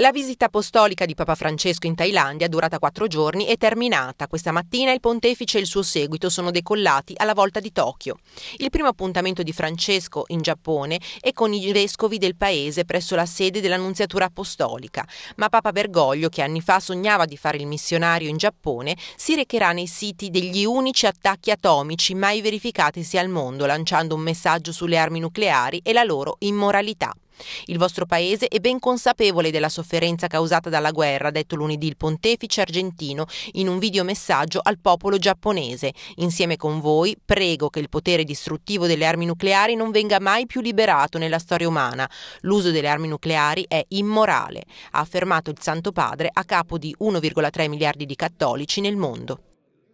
La visita apostolica di Papa Francesco in Thailandia, durata quattro giorni, è terminata. Questa mattina il pontefice e il suo seguito sono decollati alla volta di Tokyo. Il primo appuntamento di Francesco in Giappone è con i vescovi del paese presso la sede dell'Annunziatura Apostolica, ma Papa Bergoglio, che anni fa sognava di fare il missionario in Giappone, si recherà nei siti degli unici attacchi atomici mai verificatisi al mondo, lanciando un messaggio sulle armi nucleari e la loro immoralità. Il vostro paese è ben consapevole della sofferenza causata dalla guerra, ha detto lunedì il pontefice argentino in un videomessaggio al popolo giapponese. Insieme con voi prego che il potere distruttivo delle armi nucleari non venga mai più liberato nella storia umana. L'uso delle armi nucleari è immorale, ha affermato il Santo Padre a capo di 1,3 miliardi di cattolici nel mondo.